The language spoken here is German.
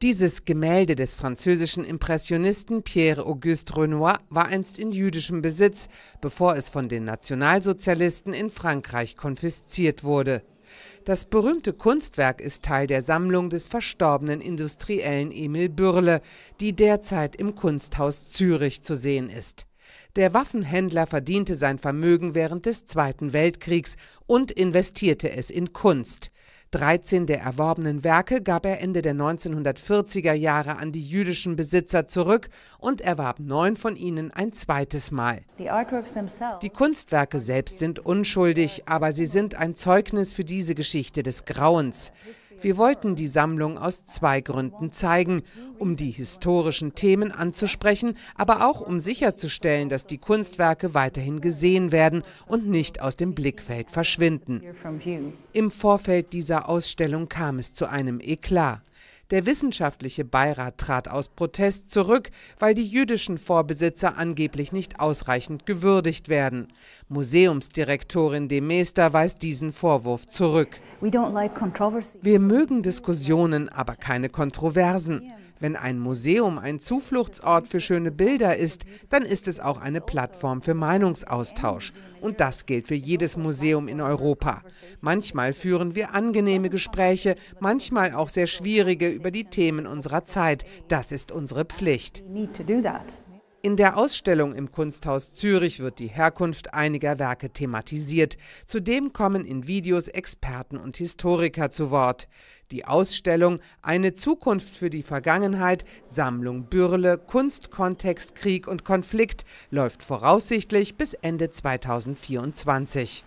Dieses Gemälde des französischen Impressionisten Pierre-Auguste Renoir war einst in jüdischem Besitz, bevor es von den Nationalsozialisten in Frankreich konfisziert wurde. Das berühmte Kunstwerk ist Teil der Sammlung des verstorbenen Industriellen Emil Bürle, die derzeit im Kunsthaus Zürich zu sehen ist. Der Waffenhändler verdiente sein Vermögen während des Zweiten Weltkriegs und investierte es in Kunst. 13 der erworbenen Werke gab er Ende der 1940er Jahre an die jüdischen Besitzer zurück und erwarb neun von ihnen ein zweites Mal. Die Kunstwerke selbst sind unschuldig, aber sie sind ein Zeugnis für diese Geschichte des Grauens. Wir wollten die Sammlung aus zwei Gründen zeigen, um die historischen Themen anzusprechen, aber auch um sicherzustellen, dass die Kunstwerke weiterhin gesehen werden und nicht aus dem Blickfeld verschwinden. Im Vorfeld dieser Ausstellung kam es zu einem Eklat. Der wissenschaftliche Beirat trat aus Protest zurück, weil die jüdischen Vorbesitzer angeblich nicht ausreichend gewürdigt werden. Museumsdirektorin de Meester weist diesen Vorwurf zurück. Wir mögen Diskussionen, aber keine Kontroversen. Wenn ein Museum ein Zufluchtsort für schöne Bilder ist, dann ist es auch eine Plattform für Meinungsaustausch. Und das gilt für jedes Museum in Europa. Manchmal führen wir angenehme Gespräche, manchmal auch sehr schwierige über die Themen unserer Zeit. Das ist unsere Pflicht. In der Ausstellung im Kunsthaus Zürich wird die Herkunft einiger Werke thematisiert. Zudem kommen in Videos Experten und Historiker zu Wort. Die Ausstellung Eine Zukunft für die Vergangenheit, Sammlung Bürle, Kunstkontext, Krieg und Konflikt läuft voraussichtlich bis Ende 2024.